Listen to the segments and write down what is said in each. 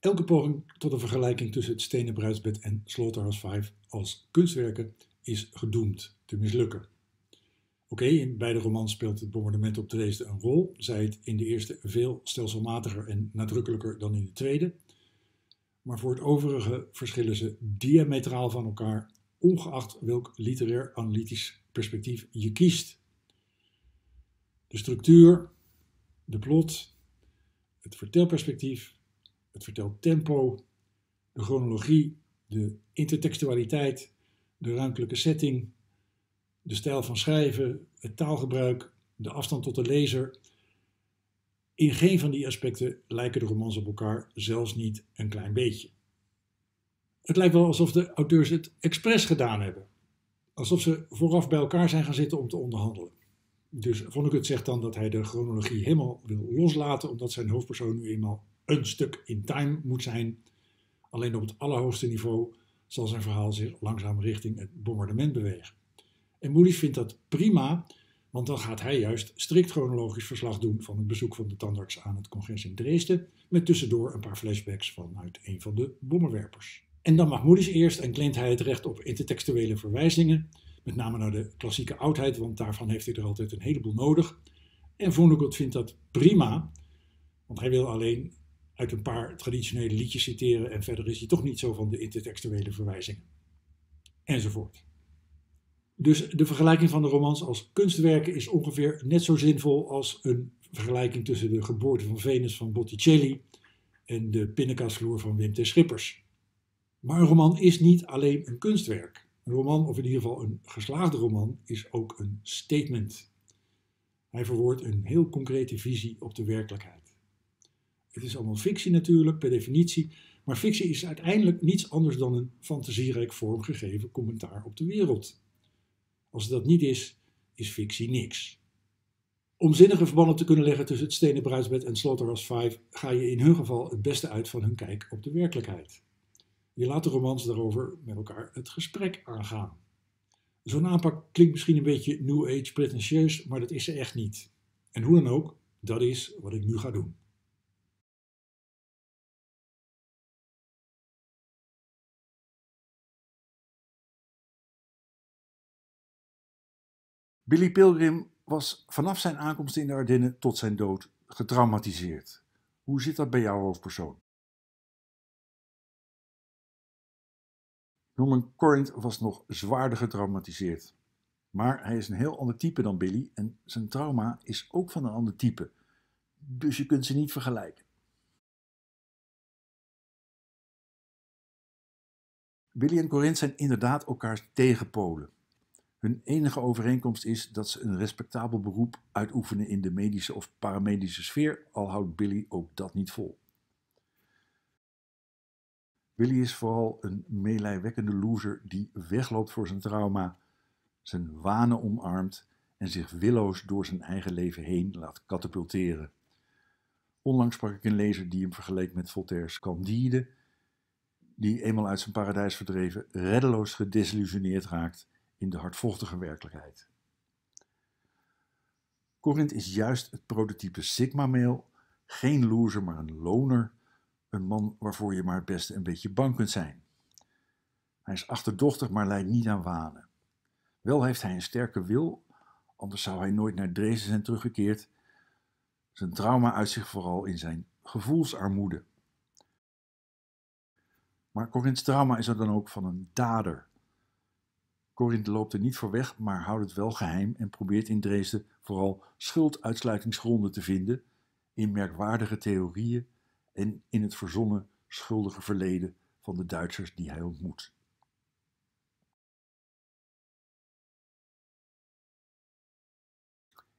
Elke poging tot een vergelijking tussen het stenen bruidsbed en Slaughterhouse 5 als kunstwerken is gedoemd te mislukken. Oké, in beide romans speelt het bombardement op Dresden een rol, zij het in de eerste veel stelselmatiger en nadrukkelijker dan in de tweede. Maar voor het overige verschillen ze diametraal van elkaar, ongeacht welk literair analytisch perspectief je kiest. De structuur, de plot, het vertelperspectief, het vertelt tempo, de chronologie, de intertextualiteit, de ruimtelijke setting, de stijl van schrijven, het taalgebruik, de afstand tot de lezer. In geen van die aspecten lijken de romans op elkaar, zelfs niet een klein beetje. Het lijkt wel alsof de auteurs het expres gedaan hebben. Alsof ze vooraf bij elkaar zijn gaan zitten om te onderhandelen. Dus Vonnekut zegt dan dat hij de chronologie helemaal wil loslaten, omdat zijn hoofdpersoon nu eenmaal een stuk in time moet zijn. Alleen op het allerhoogste niveau zal zijn verhaal zich langzaam richting het bombardement bewegen. En Moody vindt dat prima, want dan gaat hij juist strikt chronologisch verslag doen van het bezoek van de tandarts aan het congres in Dresden, met tussendoor een paar flashbacks vanuit een van de bommenwerpers. En dan mag Moody's eerst en claimt hij het recht op intertextuele verwijzingen, met name naar de klassieke oudheid, want daarvan heeft hij er altijd een heleboel nodig. En Vonnegut vindt dat prima, want hij wil alleen uit een paar traditionele liedjes citeren en verder is hij toch niet zo van de intertextuele verwijzingen. Enzovoort. Dus de vergelijking van de romans als kunstwerken is ongeveer net zo zinvol als een vergelijking tussen de geboorte van Venus van Botticelli en de pindakaasvloer van Wim T. Schippers. Maar een roman is niet alleen een kunstwerk. Een roman, of in ieder geval een geslaagde roman, is ook een statement. Hij verwoordt een heel concrete visie op de werkelijkheid. Het is allemaal fictie natuurlijk, per definitie. Maar fictie is uiteindelijk niets anders dan een fantasierijk vormgegeven commentaar op de wereld. Als dat niet is, is fictie niks. Om zinnige verbanden te kunnen leggen tussen het stenen bruidsbed en Slaughterhouse 5 ga je in hun geval het beste uit van hun kijk op de werkelijkheid. Je laat de romans daarover met elkaar het gesprek aangaan. Zo'n aanpak klinkt misschien een beetje New Age pretentieus, maar dat is ze echt niet. En hoe dan ook, dat is wat ik nu ga doen. Billy Pilgrim was vanaf zijn aankomst in de Ardennen tot zijn dood getraumatiseerd. Hoe zit dat bij jouw hoofdpersoon? Norman Corinth was nog zwaarder getraumatiseerd. Maar hij is een heel ander type dan Billy en zijn trauma is ook van een ander type. Dus je kunt ze niet vergelijken. Billy en Corinth zijn inderdaad elkaars tegenpolen. Hun enige overeenkomst is dat ze een respectabel beroep uitoefenen in de medische of paramedische sfeer, al houdt Billy ook dat niet vol. Billy is vooral een meelijwekkende loser die wegloopt voor zijn trauma, zijn wanen omarmt en zich willoos door zijn eigen leven heen laat katapulteren. Onlangs sprak ik een lezer die hem vergeleek met Voltaire's Candide, die eenmaal uit zijn paradijs verdreven reddeloos gedesillusioneerd raakt in de hardvochtige werkelijkheid. Corinth is juist het prototype Sigma-mail, geen loser maar een loner, een man waarvoor je maar het beste een beetje bang kunt zijn. Hij is achterdochtig, maar leidt niet aan wanen. Wel heeft hij een sterke wil, anders zou hij nooit naar Dresden zijn teruggekeerd. Zijn trauma uit zich vooral in zijn gevoelsarmoede. Maar Corinth's trauma is er dan ook van een dader. Corinth loopt er niet voor weg, maar houdt het wel geheim en probeert in Dresden vooral schulduitsluitingsgronden te vinden in merkwaardige theorieën en in het verzonnen schuldige verleden van de Duitsers die hij ontmoet.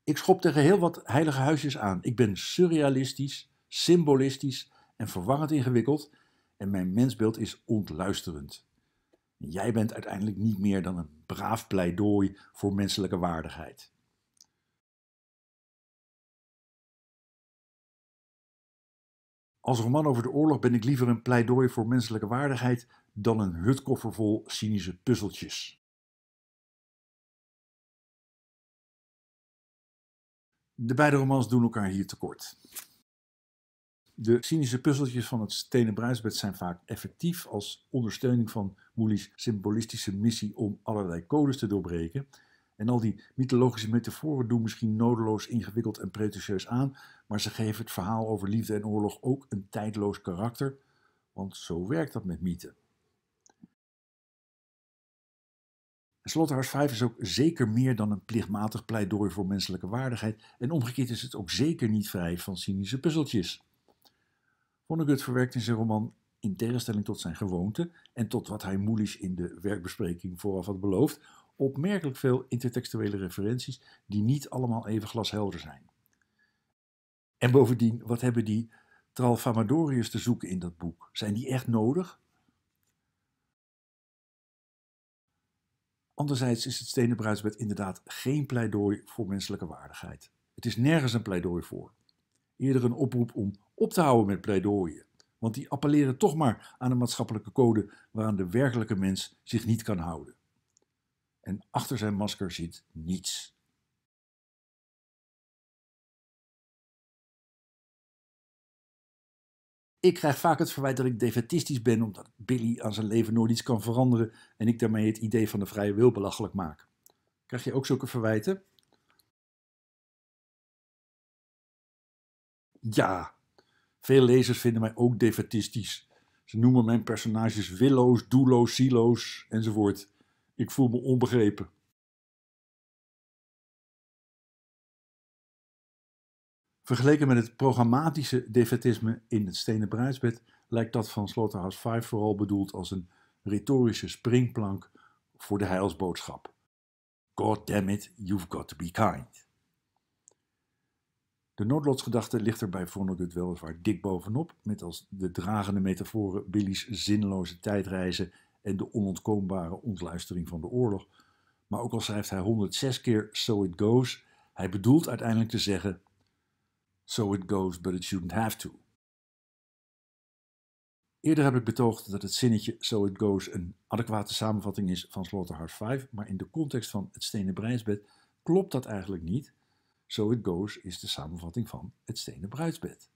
Ik schop tegen heel wat heilige huisjes aan. Ik ben surrealistisch, symbolistisch en verwarrend ingewikkeld en mijn mensbeeld is ontluisterend. Jij bent uiteindelijk niet meer dan een braaf pleidooi voor menselijke waardigheid. Als roman over de oorlog ben ik liever een pleidooi voor menselijke waardigheid dan een hutkoffer vol cynische puzzeltjes. De beide romans doen elkaar hier tekort. De cynische puzzeltjes van het stenen bruisbed zijn vaak effectief als ondersteuning van Woolley's symbolistische missie om allerlei codes te doorbreken. En al die mythologische metaforen doen misschien nodeloos ingewikkeld en pretentieus aan, maar ze geven het verhaal over liefde en oorlog ook een tijdloos karakter, want zo werkt dat met mythen. Slotterhuis 5 is ook zeker meer dan een plichtmatig pleidooi voor menselijke waardigheid en omgekeerd is het ook zeker niet vrij van cynische puzzeltjes. Honegut verwerkt in zijn roman, in tegenstelling tot zijn gewoonte en tot wat hij moeilijk in de werkbespreking vooraf had beloofd, opmerkelijk veel intertextuele referenties die niet allemaal even glashelder zijn. En bovendien, wat hebben die Tralfamadoriërs te zoeken in dat boek? Zijn die echt nodig? Anderzijds is het Stenen Bruidsbed inderdaad geen pleidooi voor menselijke waardigheid. Het is nergens een pleidooi voor eerder een oproep om op te houden met pleidooien. Want die appelleren toch maar aan een maatschappelijke code waaraan de werkelijke mens zich niet kan houden. En achter zijn masker zit niets. Ik krijg vaak het verwijt dat ik defetistisch ben omdat Billy aan zijn leven nooit iets kan veranderen en ik daarmee het idee van de vrije wil belachelijk maak. Krijg je ook zulke verwijten? Ja, veel lezers vinden mij ook defatistisch. Ze noemen mijn personages willoos, doelloos, siloos enzovoort. Ik voel me onbegrepen. Vergeleken met het programmatische defetisme in het stenen bruidsbed lijkt dat van Slaughterhouse 5 vooral bedoeld als een retorische springplank voor de heilsboodschap. God damn it, you've got to be kind. De noodlotsgedachte ligt er bij Vonnegut weliswaar dik bovenop, met als de dragende metaforen Billy's zinloze tijdreizen en de onontkoombare ontluistering van de oorlog. Maar ook al schrijft hij 106 keer So It Goes, hij bedoelt uiteindelijk te zeggen So It Goes, but it shouldn't have to. Eerder heb ik betoogd dat het zinnetje So It Goes een adequate samenvatting is van Slaughterhouse 5, maar in de context van het stenen breinsbed klopt dat eigenlijk niet. So It Goes is de samenvatting van Het Stenen Bruidsbed.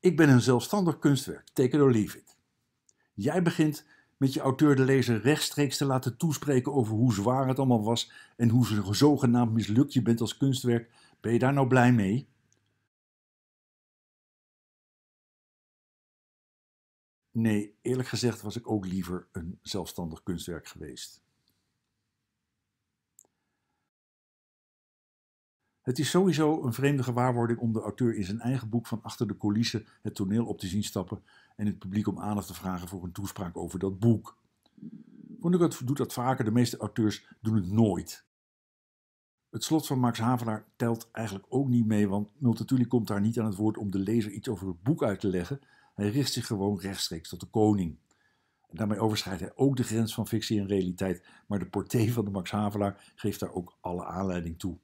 Ik ben een zelfstandig kunstwerk, teken door or leave it. Jij begint met je auteur de lezer rechtstreeks te laten toespreken over hoe zwaar het allemaal was en hoe zogenaamd mislukt je bent als kunstwerk. Ben je daar nou blij mee? Nee, eerlijk gezegd was ik ook liever een zelfstandig kunstwerk geweest. Het is sowieso een vreemde gewaarwording om de auteur in zijn eigen boek van achter de coulissen het toneel op te zien stappen en het publiek om aandacht te vragen voor een toespraak over dat boek. Vonnegut doet dat vaker, de meeste auteurs doen het nooit. Het slot van Max Havelaar telt eigenlijk ook niet mee, want Multatuli komt daar niet aan het woord om de lezer iets over het boek uit te leggen, hij richt zich gewoon rechtstreeks tot de koning. daarmee overschrijdt hij ook de grens van fictie en realiteit, maar de portée van de Max Havelaar geeft daar ook alle aanleiding toe.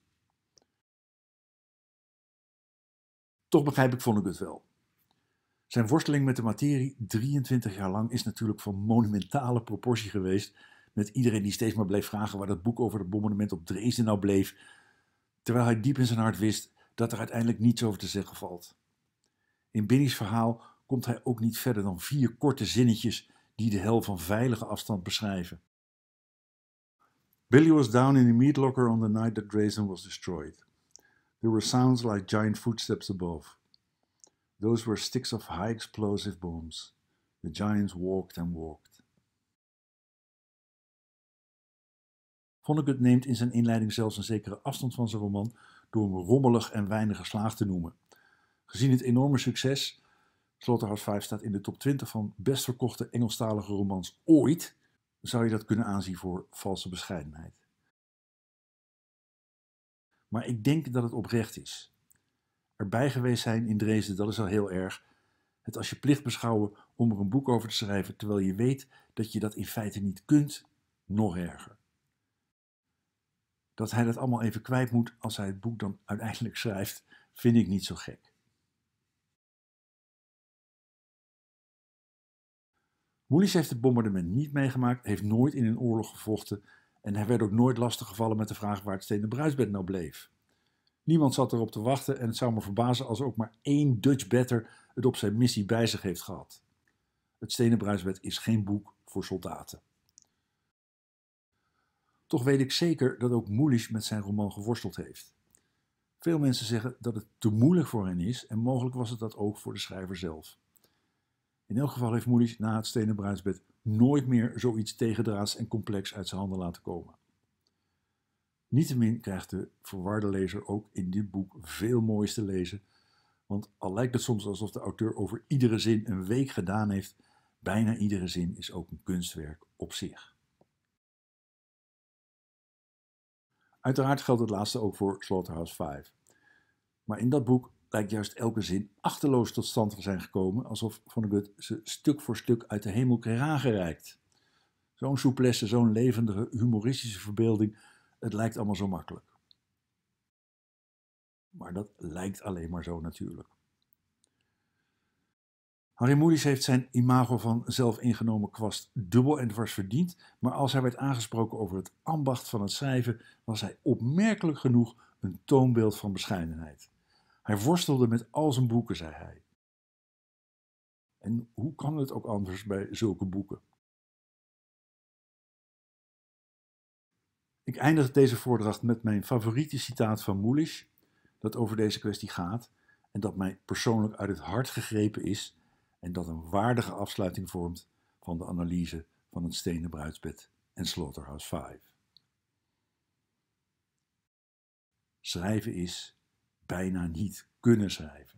Toch begrijp ik vond ik het wel. Zijn worsteling met de materie 23 jaar lang is natuurlijk van monumentale proportie geweest. Met iedereen die steeds maar bleef vragen waar dat boek over het bombardement op Dresden nou bleef. Terwijl hij diep in zijn hart wist dat er uiteindelijk niets over te zeggen valt. In Binnie's verhaal komt hij ook niet verder dan vier korte zinnetjes die de hel van veilige afstand beschrijven. Billy was down in the meat locker on the night that Dresden was destroyed. There were sounds like giant footsteps above. Those were sticks of high explosive bombs. The giants walked and walked. Vonnegut neemt in zijn inleiding zelfs een zekere afstand van zijn roman door hem rommelig en weinig slaag te noemen. Gezien het enorme succes Slaughterhouse 5 staat in de top 20 van best verkochte Engelstalige romans ooit, zou je dat kunnen aanzien voor valse bescheidenheid. Maar ik denk dat het oprecht is. Erbij geweest zijn in Dresden, dat is al heel erg. Het als je plicht beschouwen om er een boek over te schrijven, terwijl je weet dat je dat in feite niet kunt, nog erger. Dat hij dat allemaal even kwijt moet als hij het boek dan uiteindelijk schrijft, vind ik niet zo gek. Woelies heeft het bombardement niet meegemaakt, heeft nooit in een oorlog gevochten en hij werd ook nooit lastiggevallen met de vraag waar het stenen bruisbed nou bleef. Niemand zat erop te wachten en het zou me verbazen als ook maar één Dutch batter het op zijn missie bij zich heeft gehad. Het stenen bruisbed is geen boek voor soldaten. Toch weet ik zeker dat ook Moelisch met zijn roman geworsteld heeft. Veel mensen zeggen dat het te moeilijk voor hen is en mogelijk was het dat ook voor de schrijver zelf. In elk geval heeft Moody's na het stenen bruidsbed nooit meer zoiets tegendraads en complex uit zijn handen laten komen. Niettemin krijgt de verwarde lezer ook in dit boek veel moois te lezen, want al lijkt het soms alsof de auteur over iedere zin een week gedaan heeft, bijna iedere zin is ook een kunstwerk op zich. Uiteraard geldt het laatste ook voor Slaughterhouse 5. Maar in dat boek blijkt juist elke zin achterloos tot stand te zijn gekomen, alsof van Gut ze stuk voor stuk uit de hemel kreeg aangereikt. Zo'n souplesse, zo'n levendige, humoristische verbeelding, het lijkt allemaal zo makkelijk. Maar dat lijkt alleen maar zo natuurlijk. Harry heeft zijn imago van zelf ingenomen kwast dubbel en dwars verdiend, maar als hij werd aangesproken over het ambacht van het schrijven, was hij opmerkelijk genoeg een toonbeeld van bescheidenheid. Hij worstelde met al zijn boeken, zei hij. En hoe kan het ook anders bij zulke boeken? Ik eindig deze voordracht met mijn favoriete citaat van Moelisch, dat over deze kwestie gaat en dat mij persoonlijk uit het hart gegrepen is en dat een waardige afsluiting vormt van de analyse van het stenen bruidsbed en Slaughterhouse 5. Schrijven is bijna niet kunnen schrijven.